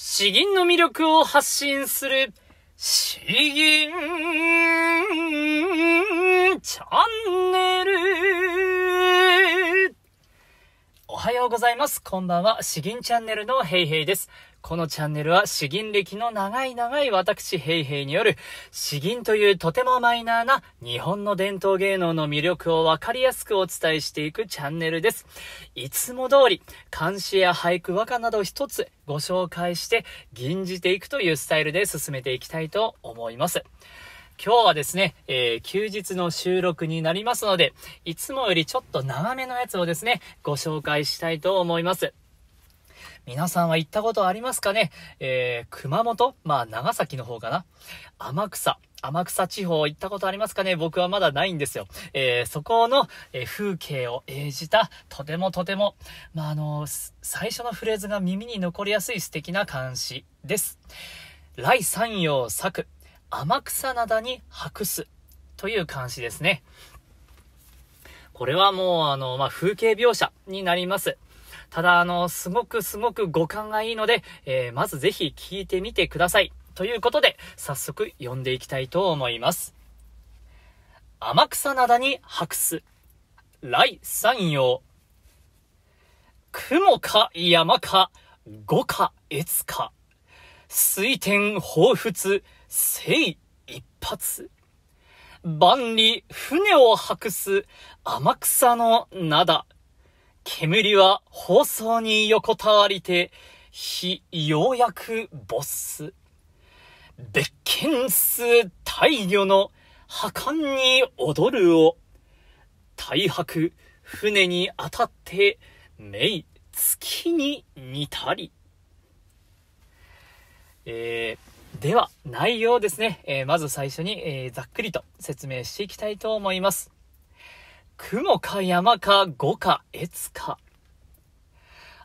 詩吟の魅力を発信する、詩吟チャンネル。おはようございます。こんばんは。詩吟チャンネルのヘイヘイです。このチャンネルは詩吟歴の長い長い私ヘイヘイによる詩吟というとてもマイナーな日本の伝統芸能の魅力をわかりやすくお伝えしていくチャンネルです。いつも通り、漢詩や俳句和歌など一つご紹介して吟じていくというスタイルで進めていきたいと思います。今日はですね、えー、休日の収録になりますので、いつもよりちょっと長めのやつをですね、ご紹介したいと思います。皆さんは行ったことありますかねえー、熊本まあ、長崎の方かな天草。天草地方行ったことありますかね僕はまだないんですよ。えー、そこの、えー、風景を演じた、とてもとても、まあ、あのー、最初のフレーズが耳に残りやすい素敵な漢詩です。来山陽作、天草灘に博す、という漢詩ですね。これはもう、あの、まあ、風景描写になります。ただ、あの、すごくすごく五感がいいので、えー、まずぜひ聞いてみてください。ということで、早速読んでいきたいと思います。天草灘に白す。雷山陽。雲か山か、五か越か。水天放彿、聖一発。万里船を白す、天草の灘。煙は放送に横たわりて、日ようやく没ス。別件数大魚の破綻に踊るを、大白船に当たって、い月に似たり。えー、では、内容ですね。えー、まず最初に、えー、ざっくりと説明していきたいと思います。雲か山か五か越か。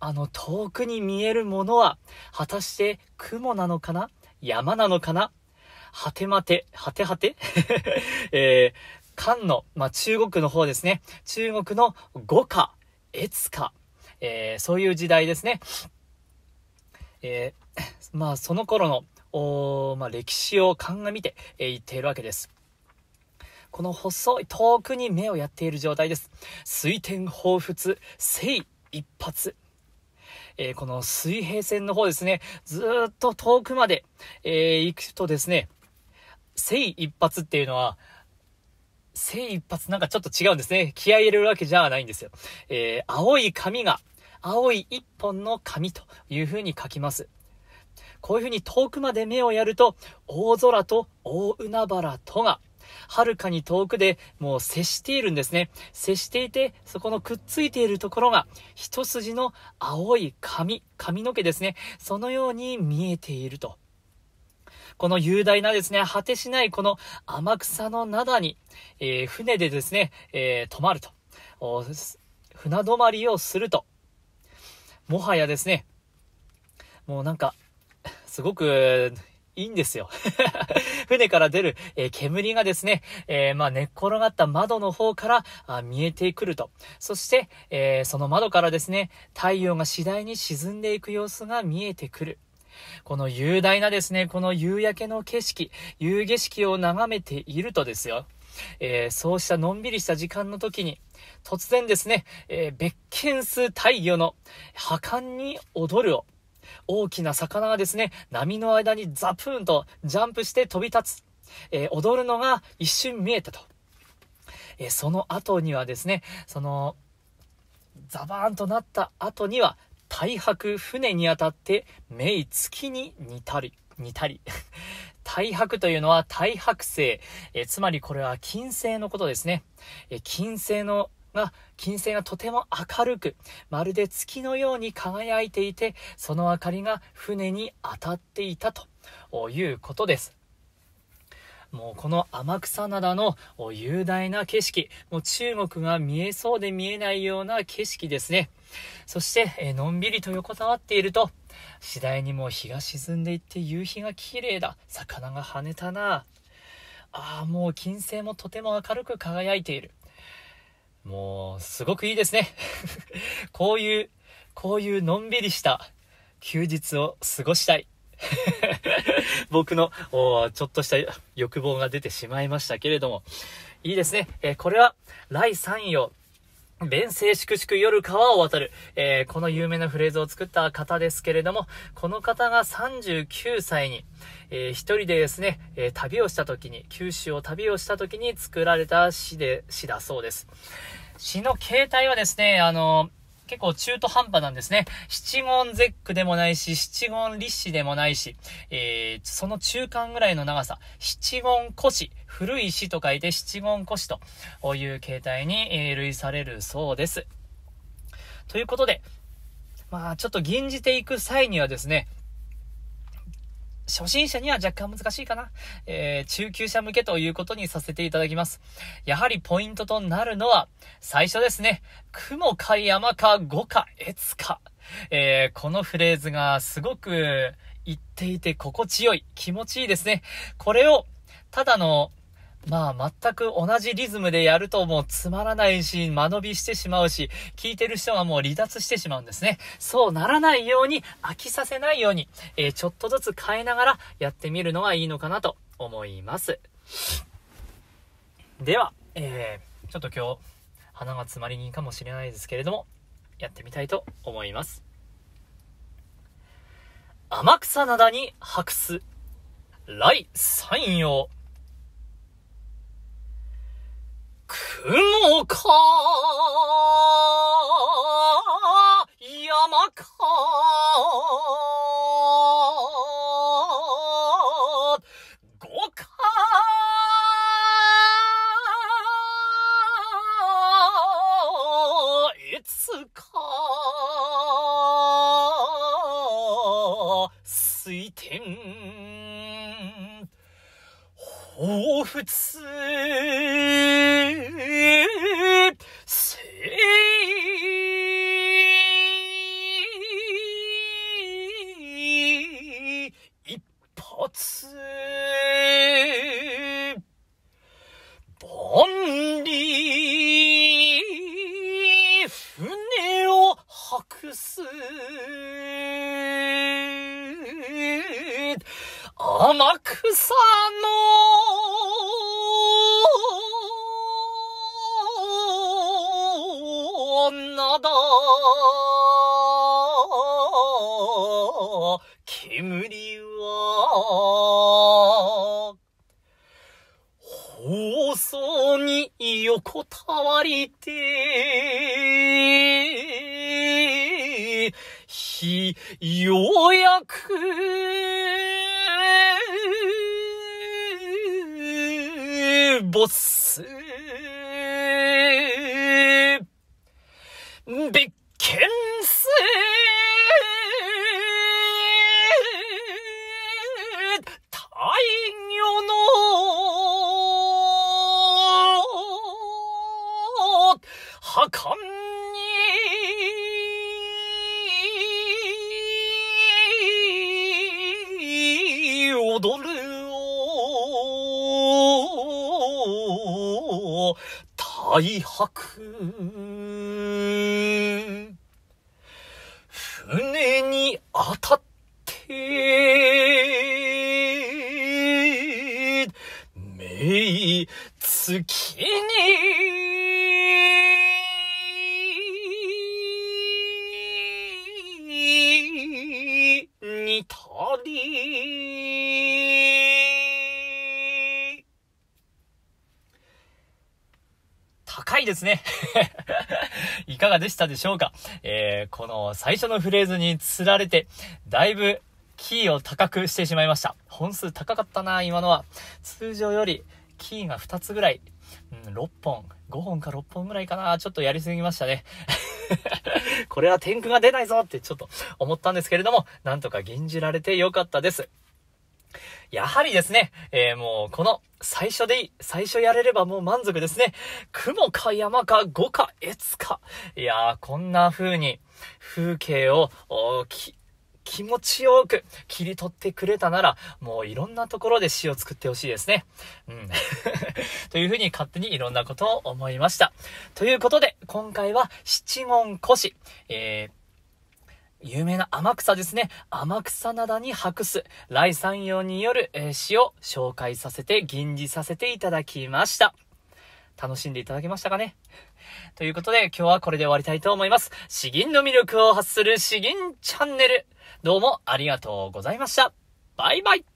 あの遠くに見えるものは、果たして雲なのかな山なのかなはてまて、はてはて えー、漢の、まあ、中国の方ですね。中国の五か、越か、えー、そういう時代ですね。えー、まあ、その頃の、おまあ、歴史を鑑みて、えー、言っているわけです。この細い遠くに目をやっている状態です。水天放仏、聖一発。えー、この水平線の方ですね、ずっと遠くまで、えー、行くとですね、聖一発っていうのは、聖一発なんかちょっと違うんですね。気合入れるわけじゃないんですよ。えー、青い髪が、青い一本の紙という風に書きます。こういう風に遠くまで目をやると、大空と大海原とが、はるかに遠くでもう接しているんですね。接していて、そこのくっついているところが、一筋の青い髪、髪の毛ですね。そのように見えていると。この雄大なですね、果てしないこの天草の灘に、えー、船でですね、えー、泊まると。船泊まりをすると。もはやですね、もうなんか、すごくいいんですよ。船から出る、えー、煙がですね、えー、まあ、寝っ転がった窓の方からあ見えてくると。そして、えー、その窓からですね、太陽が次第に沈んでいく様子が見えてくる。この雄大なですね、この夕焼けの景色、夕景色を眺めているとですよ、えー、そうしたのんびりした時間の時に、突然ですね、えー、ベッケンス太陽の破壊に踊るを、大きな魚がですね、波の間にザプーンとジャンプして飛び立つ。えー、踊るのが一瞬見えたと。えー、その後にはですね、その、ザバーンとなった後には、大白船にあたって、目月に似たり、似たり。大白というのは大白星、えー、つまりこれは金星のことですね。え金星のが金星がとても明るくまるで月のように輝いていてその明かりが船に当たっていたということです。もうこの天草灘の雄大な景色、もう中国が見えそうで見えないような景色ですね。そして、えのんびりと横たわっていると、次第にもう日が沈んでいって夕日が綺麗だ。魚が跳ねたな。ああ、もう金星もとても明るく輝いている。もう、すごくいいですね。こういう、こういうのんびりした休日を過ごしたい。僕のちょっとした欲望が出てしまいましたけれども、いいですね。えー、これは、来3位を弁声粛々夜川を渡る、えー、この有名なフレーズを作った方ですけれども、この方が39歳に、えー、一人でですね、えー、旅をした時に、九州を旅をした時に作られた詩で、詩だそうです。詩の形態はですね、あの、結構中途半端なんですね。七言絶句でもないし、七言立志でもないし、えー、その中間ぐらいの長さ、七言古詩、古い詩と書いて七言古詩という形態に、え類されるそうです。ということで、まあちょっと吟じていく際にはですね、初心者には若干難しいかな。えー、中級者向けということにさせていただきます。やはりポイントとなるのは、最初ですね。雲か山か五か越か。えー、このフレーズがすごく言っていて心地よい、気持ちいいですね。これを、ただのまあ全く同じリズムでやるともうつまらないし、間延びしてしまうし、聞いてる人はもう離脱してしまうんですね。そうならないように、飽きさせないように、えー、ちょっとずつ変えながらやってみるのがいいのかなと思います。では、えー、ちょっと今日、鼻が詰まり気かもしれないですけれども、やってみたいと思います。天草灘に白す、来山陽。雲か、山か、五か、いか、水天、彷彿天草の女だ。煙は、放送に横たわりて、ようやく、ぼっす。別件せ大魚の、墓大白船に当たって目月高いですね いかがでしたでしょうかえー、この最初のフレーズに釣られて、だいぶキーを高くしてしまいました。本数高かったな、今のは。通常よりキーが2つぐらい、うん、6本、5本か6本ぐらいかな。ちょっとやりすぎましたね。これは天狗が出ないぞってちょっと思ったんですけれども、なんとか吟じられてよかったです。やはりですね、えー、もうこの最初でいい、最初やれればもう満足ですね。雲か山か五か越か。いやー、こんな風に風景を気持ちよく切り取ってくれたなら、もういろんなところで詩を作ってほしいですね。うん。というふうに勝手にいろんなことを思いました。ということで、今回は七言古詩。えー有名な天草ですね。天草灘に博す、来山陽による、えー、詩を紹介させて、吟じさせていただきました。楽しんでいただけましたかねということで、今日はこれで終わりたいと思います。詩吟の魅力を発する詩吟チャンネル。どうもありがとうございました。バイバイ